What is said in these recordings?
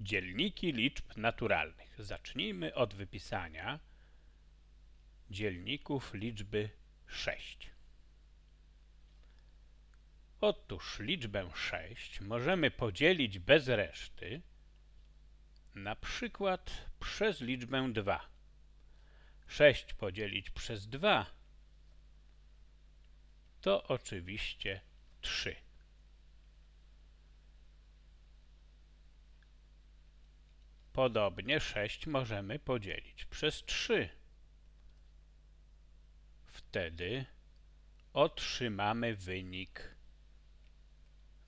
Dzielniki liczb naturalnych. Zacznijmy od wypisania dzielników liczby 6. Otóż liczbę 6 możemy podzielić bez reszty na przykład przez liczbę 2. 6 podzielić przez 2 to oczywiście 3. Podobnie 6 możemy podzielić przez 3. Wtedy otrzymamy wynik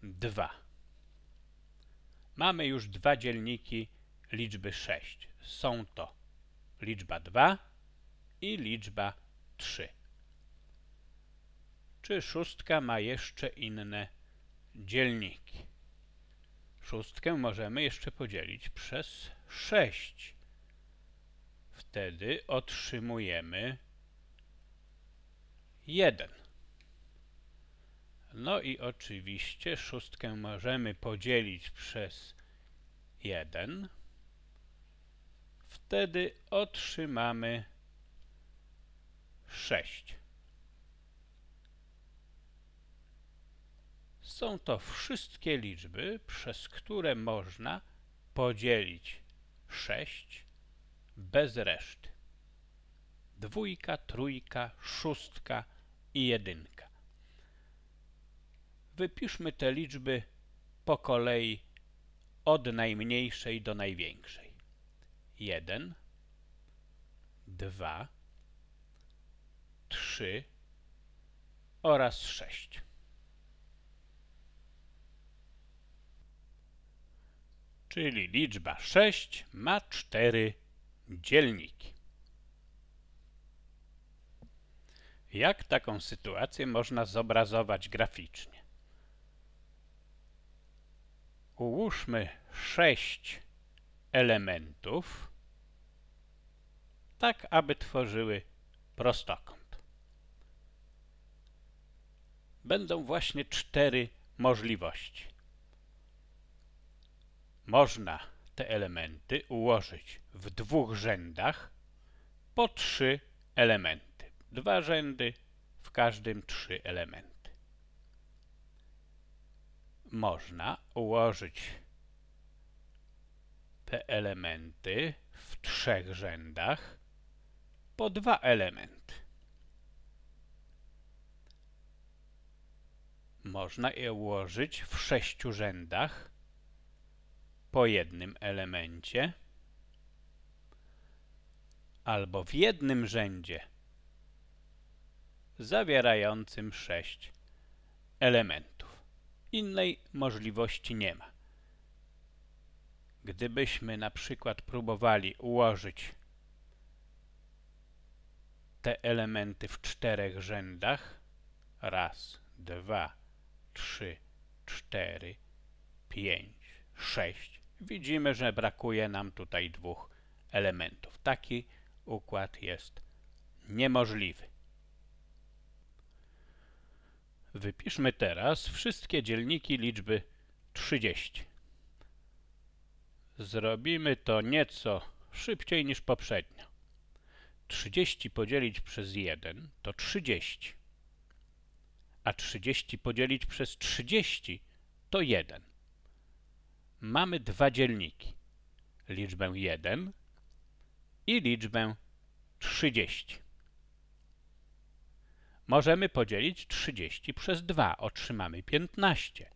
2. Mamy już dwa dzielniki liczby 6. Są to liczba 2 i liczba 3. Czy szóstka ma jeszcze inne dzielniki? szóstkę możemy jeszcze podzielić przez 6. Wtedy otrzymujemy 1. No i oczywiście szóstkę możemy podzielić przez 1. Wtedy otrzymamy 6. Są to wszystkie liczby, przez które można podzielić 6 bez reszty. Dwójka, trójka, szóstka i jedynka. Wypiszmy te liczby po kolei od najmniejszej do największej. 1, 2, 3 oraz 6. czyli liczba 6 ma 4 dzielniki. Jak taką sytuację można zobrazować graficznie? Ułóżmy 6 elementów, tak aby tworzyły prostokąt. Będą właśnie cztery możliwości. Można te elementy ułożyć w dwóch rzędach po trzy elementy. Dwa rzędy, w każdym trzy elementy. Można ułożyć te elementy w trzech rzędach po dwa elementy. Można je ułożyć w sześciu rzędach po jednym elemencie albo w jednym rzędzie zawierającym sześć elementów. Innej możliwości nie ma. Gdybyśmy na przykład próbowali ułożyć te elementy w czterech rzędach, raz, dwa, trzy, cztery, pięć, sześć, Widzimy, że brakuje nam tutaj dwóch elementów. Taki układ jest niemożliwy. Wypiszmy teraz wszystkie dzielniki liczby 30. Zrobimy to nieco szybciej niż poprzednio. 30 podzielić przez 1 to 30, a 30 podzielić przez 30 to 1 mamy dwa dzielniki. Liczbę 1 i liczbę 30. Możemy podzielić 30 przez 2, otrzymamy 15.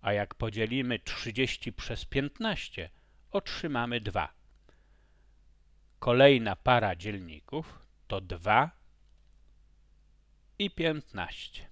A jak podzielimy 30 przez 15, otrzymamy 2. Kolejna para dzielników to 2 i 15.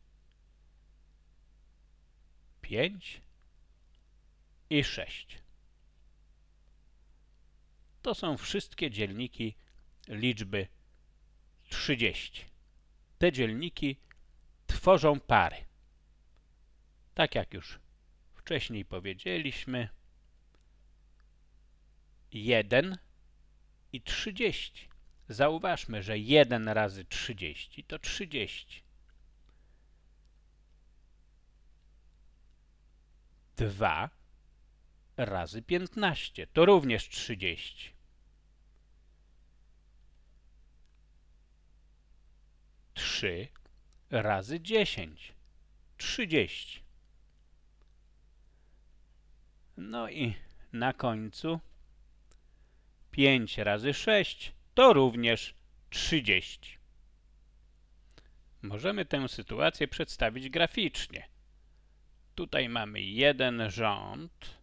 5 i 6. To są wszystkie dzielniki liczby 30. Te dzielniki tworzą pary. Tak jak już wcześniej powiedzieliśmy, 1 i 30. Zauważmy, że 1 razy 30 to 30. dwa razy piętnaście to również trzydzieści Trzy razy dziesięć. Trzydzieści. No i na końcu pięć razy sześć to również trzydzieści. Możemy tę sytuację przedstawić graficznie. Tutaj mamy jeden rząd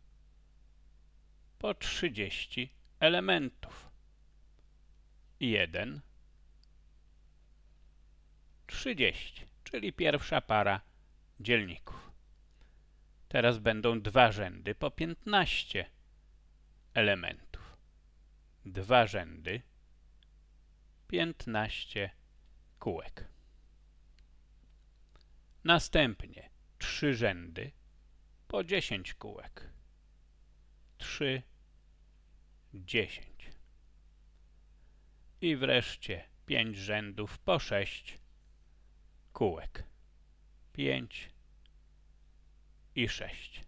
po 30 elementów. 1, 30, czyli pierwsza para dzielników. Teraz będą dwa rzędy po 15 elementów. Dwa rzędy, 15 kółek. Następnie trzy rzędy po dziesięć kółek. trzy, dziesięć. I wreszcie pięć rzędów po sześć kółek. pięć i sześć.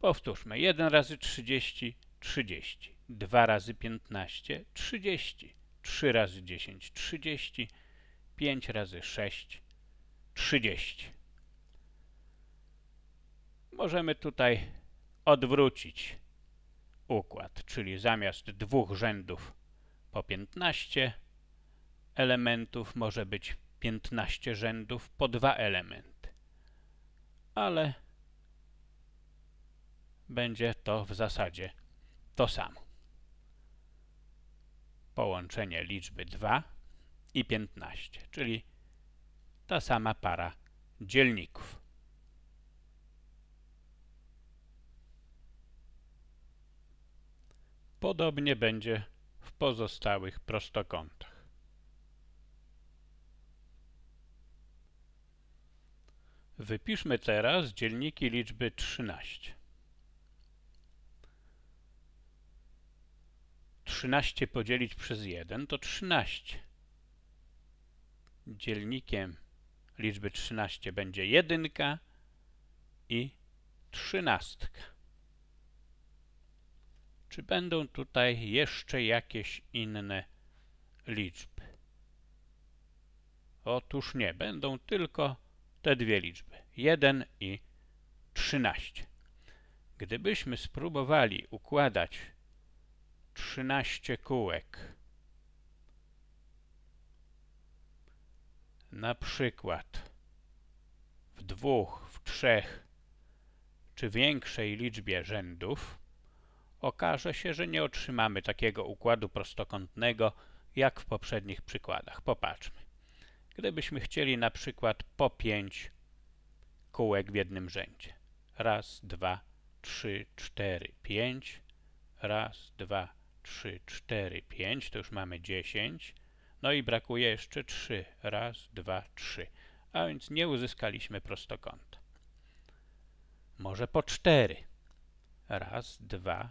Powtórzmy. jeden razy trzydzieści, trzydzieści. Dwa razy piętnaście, trzydzieści. Trzy razy dziesięć, trzydzieści. Pięć razy sześć, trzydzieści możemy tutaj odwrócić układ, czyli zamiast dwóch rzędów po 15 elementów może być 15 rzędów po dwa elementy. Ale będzie to w zasadzie to samo. Połączenie liczby 2 i 15, czyli ta sama para dzielników. Podobnie będzie w pozostałych prostokątach. Wypiszmy teraz dzielniki liczby 13. 13 podzielić przez 1 to 13. Dzielnikiem liczby 13 będzie jedynka i trzynastka. Czy będą tutaj jeszcze jakieś inne liczby? Otóż nie, będą tylko te dwie liczby, 1 i 13. Gdybyśmy spróbowali układać 13 kółek, na przykład w dwóch, w trzech czy większej liczbie rzędów, Okaże się, że nie otrzymamy takiego układu prostokątnego jak w poprzednich przykładach. Popatrzmy. Gdybyśmy chcieli na przykład po pięć kółek w jednym rzędzie. Raz, dwa, trzy, cztery, pięć. Raz, dwa, trzy, cztery, pięć. To już mamy dziesięć. No i brakuje jeszcze trzy. Raz, dwa, trzy. A więc nie uzyskaliśmy prostokąta. Może po cztery. Raz, dwa,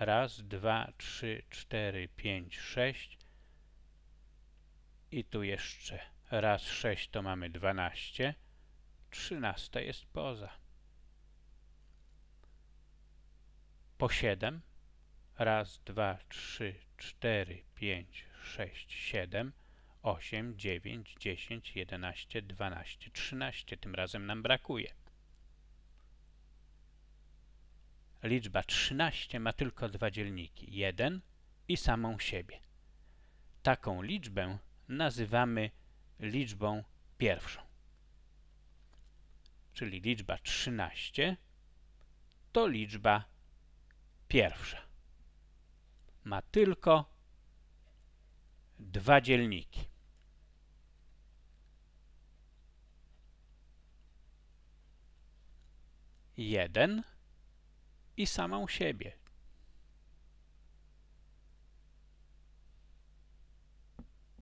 Raz, dwa, trzy, cztery, pięć, sześć. I tu jeszcze raz sześć to mamy dwanaście. Trzynasta jest poza. Po siedem. Raz, dwa, trzy, cztery, pięć, sześć, siedem. 8, 9, 10, 11, 12, 13. Tym razem nam brakuje. Liczba 13 ma tylko dwa dzielniki, jeden i samą siebie. Taką liczbę nazywamy liczbą pierwszą. Czyli liczba 13 to liczba pierwsza. Ma tylko dwa dzielniki. Jeden i samą siebie